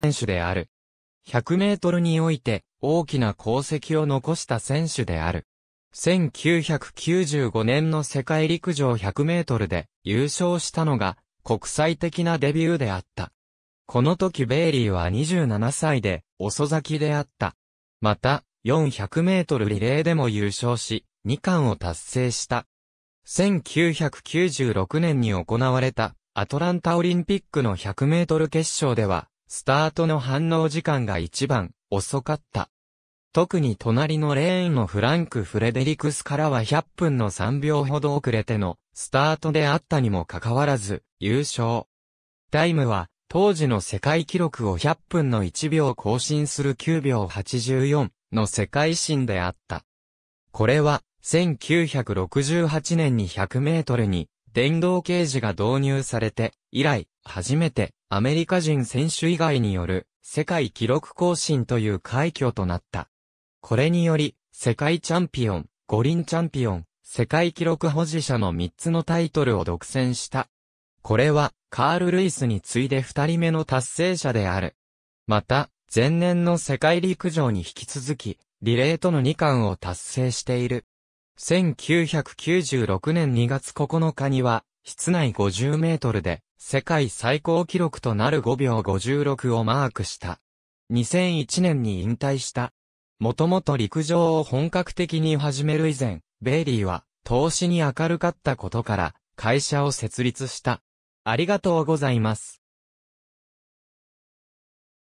選手である。100メートルにおいて大きな功績を残した選手である。1995年の世界陸上100メートルで優勝したのが国際的なデビューであった。この時ベイリーは27歳で遅咲きであった。また、400メートルリレーでも優勝し、2冠を達成した。1996年に行われたアトランタオリンピックの100メートル決勝ではスタートの反応時間が一番遅かった。特に隣のレーンのフランク・フレデリクスからは100分の3秒ほど遅れてのスタートであったにもかかわらず優勝。タイムは当時の世界記録を100分の1秒更新する9秒84の世界新であった。これは1968年に100メートルに電動ケージが導入されて以来初めてアメリカ人選手以外による世界記録更新という快挙となった。これにより、世界チャンピオン、五輪チャンピオン、世界記録保持者の3つのタイトルを独占した。これは、カール・ルイスに次いで2人目の達成者である。また、前年の世界陸上に引き続き、リレーとの2冠を達成している。1996年2月9日には、室内50メートルで世界最高記録となる5秒56をマークした。2001年に引退した。もともと陸上を本格的に始める以前、ベイリーは投資に明るかったことから会社を設立した。ありがとうございます。